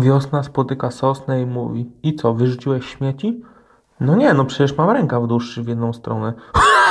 Wiosna spotyka sosnę i mówi: I co, wyrzuciłeś śmieci? No nie, no przecież mam w dłuższy w jedną stronę.